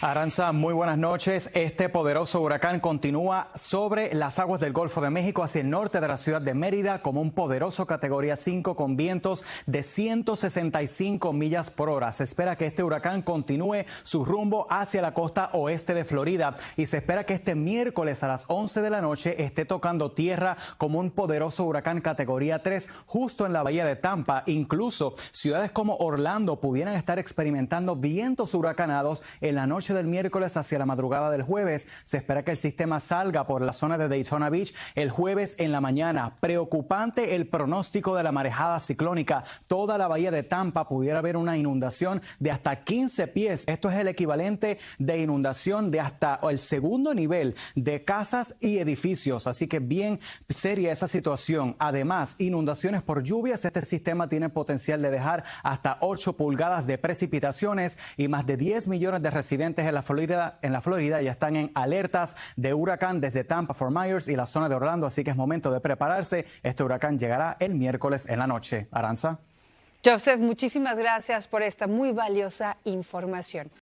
Aranza, muy buenas noches. Este poderoso huracán continúa sobre las aguas del Golfo de México hacia el norte de la ciudad de Mérida como un poderoso categoría 5 con vientos de 165 millas por hora. Se espera que este huracán continúe su rumbo hacia la costa oeste de Florida y se espera que este miércoles a las 11 de la noche esté tocando tierra como un poderoso huracán categoría 3 justo en la bahía de Tampa. Incluso ciudades como Orlando pudieran estar experimentando vientos huracanados en la noche del miércoles hacia la madrugada del jueves. Se espera que el sistema salga por la zona de Daytona Beach el jueves en la mañana. Preocupante el pronóstico de la marejada ciclónica. Toda la bahía de Tampa pudiera haber una inundación de hasta 15 pies. Esto es el equivalente de inundación de hasta el segundo nivel de casas y edificios. Así que bien seria esa situación. Además, inundaciones por lluvias. Este sistema tiene potencial de dejar hasta 8 pulgadas de precipitaciones y más de 10 millones de residentes en la Florida, en la Florida ya están en alertas de huracán desde Tampa, for Myers y la zona de Orlando, así que es momento de prepararse. Este huracán llegará el miércoles en la noche. Aranza. Joseph, muchísimas gracias por esta muy valiosa información.